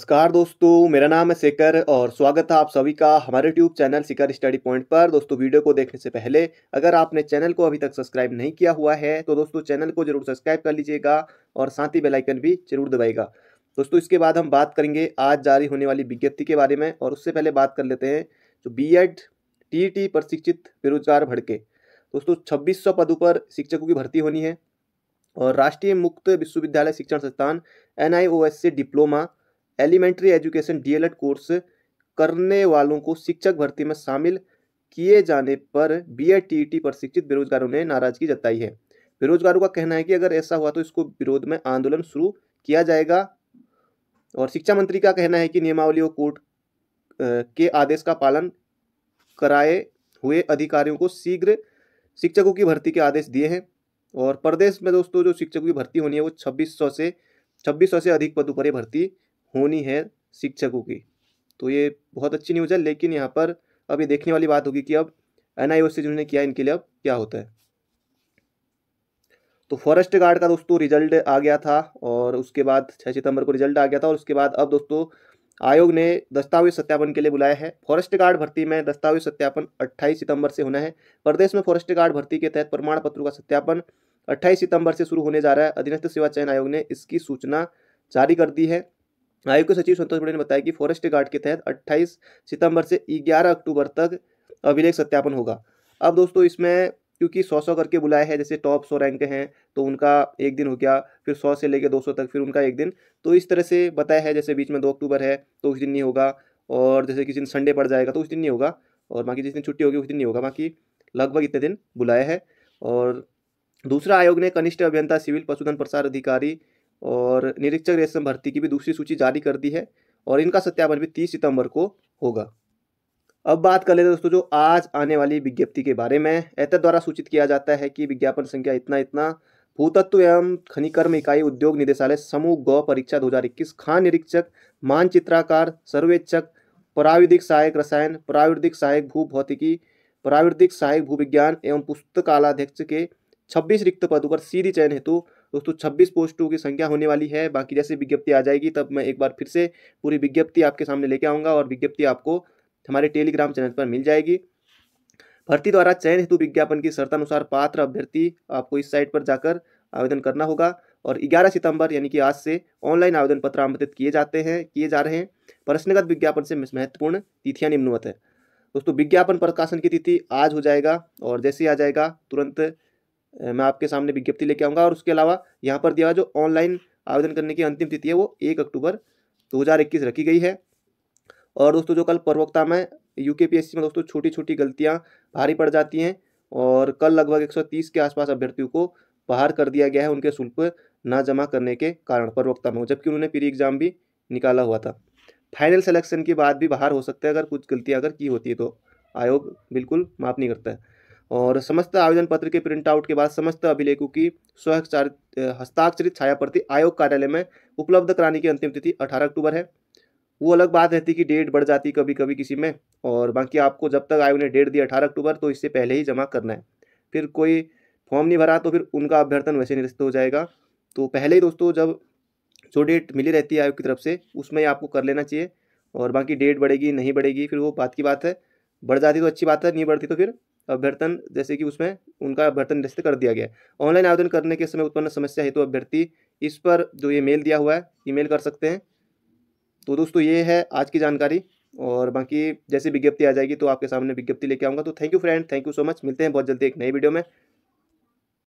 नमस्कार दोस्तों मेरा नाम है शेखर और स्वागत है आप सभी का हमारे YouTube channel Shikar study point पर दोस्तों वीडियो को देखने से पहले अगर आपने चैनल को अभी तक सब्सक्राइब नहीं किया हुआ है तो दोस्तों चैनल को जरूर सब्सक्राइब कर लीजिएगा और साथ ही बेलाइकन भी जरूर दबाएगा दोस्तों इसके बाद हम बात करेंगे आज जारी होने वाली विज्ञप्ति के बारे में और उससे पहले बात कर लेते हैं जो बी एड e प्रशिक्षित बेरोजगार भड़के दोस्तों छब्बीस पदों पर शिक्षकों की भर्ती होनी है और राष्ट्रीय मुक्त विश्वविद्यालय शिक्षण संस्थान एन से diploma elementary education DElEd course करने वालों को शिक्षक भर्ती में शामिल किए जाने पर बी एड टी पर शिक्षित बेरोजगारों ने नाराजगी जताई है बेरोजगारों का कहना है कि अगर ऐसा हुआ तो इसको विरोध में आंदोलन शुरू किया जाएगा और शिक्षा मंत्री का कहना है कि नियमावली और कोर्ट के आदेश का पालन कराए हुए अधिकारियों को शीघ्र शिक्षकों की भर्ती के आदेश दिए हैं और प्रदेश में दोस्तों जो शिक्षकों की भर्ती होनी है वो 2600 से 2600 से अधिक पदों पर भर्ती होनी है शिक्षकों की तो ये बहुत अच्छी न्यूज़ है लेकिन यहाँ पर अब ये देखने वाली बात होगी कि अब एन आई ओ से जिन्होंने किया इनके लिए अब क्या होता है तो फॉरेस्ट गार्ड का दोस्तों रिजल्ट आ गया था और उसके बाद छः सितंबर को रिजल्ट आ गया था और उसके बाद अब दोस्तों आयोग ने दस्तावेज सत्यापन के लिए बुलाया है फॉरेस्ट गार्ड भर्ती में दस्तावेज सत्यापन 28 सितंबर से होना है प्रदेश में फॉरेस्ट गार्ड भर्ती के तहत प्रमाण पत्रों का सत्यापन 28 सितंबर से शुरू होने जा रहा है अधीनस्थ सेवा चयन आयोग ने इसकी सूचना जारी कर दी है आयोग के सचिव संतोष बड़े ने बताया कि फॉरेस्ट गार्ड के तहत 28 सितंबर से 11 अक्टूबर तक अभिलेख सत्यापन होगा अब दोस्तों इसमें क्योंकि सौ सौ करके बुलाए हैं जैसे टॉप सौ रैंक हैं तो उनका एक दिन हो गया फिर सौ से लेकर दो सौ तक फिर उनका एक दिन तो इस तरह से बताया है जैसे बीच में दो अक्टूबर है तो उस दिन नहीं होगा और जैसे किसी दिन संडे पड़ जाएगा तो उस दिन नहीं होगा और बाकी जिस दिन छुट्टी होगी उस दिन नहीं होगा बाकी लगभग इतने दिन बुलाए हैं और दूसरा आयोग ने कनिष्ठ अभियंता सिविल पशुधन प्रसार अधिकारी और निरीक्षक रेशम भर्ती की भी दूसरी सूची जारी कर दी है और इनका सत्यापन भी तीस सितंबर को होगा अब बात कर लेते दोस्तों जो आज आने वाली विज्ञप्ति के बारे में एतद द्वारा सूचित किया जाता है कि विज्ञापन संख्या इतना इतना भूतत्व एवं खनिकर्म इकाई उद्योग निदेशालय समूह गौ परीक्षा 2021 खान निरीक्षक मानचित्राकार सर्वेक्षक प्राविधिक सहायक रसायन प्राविधिक सहायक भू भौतिकी प्राविधिक सहायक भूविज्ञान एवं पुस्तकालाध्यक्ष के 26 रिक्त पदों पर सीधी चयन हेतु तो दोस्तों छब्बीस पोस्टों की संख्या होने वाली है बाकी जैसे विज्ञप्ति आ जाएगी तब मैं एक बार फिर से पूरी विज्ञप्ति आपके सामने लेके आऊँगा और विज्ञप्ति आपको हमारे टेलीग्राम चैनल पर मिल जाएगी भर्ती द्वारा चयन हेतु विज्ञापन की शर्तानुसार पात्र अभ्यर्थी आपको इस साइट पर जाकर आवेदन करना होगा और 11 सितंबर यानी कि आज से ऑनलाइन आवेदन पत्र आमंत्रित किए जाते हैं किए जा रहे हैं प्रश्नगत विज्ञापन से महत्वपूर्ण तिथियां निम्नवत है दोस्तों विज्ञापन प्रकाशन की तिथि आज हो जाएगा और जैसे ही आ जाएगा तुरंत मैं आपके सामने विज्ञप्ति लेके आऊँगा और उसके अलावा यहाँ पर दिया जो ऑनलाइन आवेदन करने की अंतिम तिथि है वो एक अक्टूबर दो रखी गई है और दोस्तों जो कल प्रवक्ता में यू के में दोस्तों छोटी छोटी गलतियाँ भारी पड़ जाती हैं और कल लगभग 130 के आसपास अभ्यर्थियों को बाहर कर दिया गया है उनके शुल्क न जमा करने के कारण प्रवक्ता में जबकि उन्होंने प्री एग्जाम भी निकाला हुआ था फाइनल सिलेक्शन के बाद भी बाहर हो सकते हैं अगर कुछ गलतियाँ अगर की होती है तो आयोग बिल्कुल माफ़ नहीं करता है और समस्त आवेदन पत्र के प्रिंट आउट के बाद समस्त अभिलेखों की स्वचारित हस्ताक्षरित छायाप्रति आयोग कार्यालय में उपलब्ध कराने की अंतिम तिथि अठारह अक्टूबर है वो अलग बात रहती कि डेट बढ़ जाती कभी कभी किसी में और बाकी आपको जब तक आयोग ने डेट दी अठारह अक्टूबर तो इससे पहले ही जमा करना है फिर कोई फॉर्म नहीं भरा तो फिर उनका अभ्यर्थन वैसे निरस्त हो जाएगा तो पहले ही दोस्तों जब जो डेट मिली रहती है आयोग की तरफ से उसमें आपको कर लेना चाहिए और बाकी डेट बढ़ेगी नहीं बढ़ेगी फिर वो बात की बात है बढ़ जाती तो अच्छी बात है नहीं बढ़ती तो फिर अभ्यर्थन जैसे कि उसमें उनका अभ्यर्थन निरस्त कर दिया गया ऑनलाइन आवेदन करने के समय उत्पन्न समस्या हेतु तो अभ्यर्थी इस पर जो ये मेल दिया हुआ है ईमेल कर सकते हैं तो दोस्तों ये है आज की जानकारी और बाकी जैसी विज्ञप्ति आ जाएगी तो आपके सामने विज्ञप्ति लेके आऊँगा तो thank you friend thank you so much मिलते हैं बहुत जल्दी एक नई वीडियो में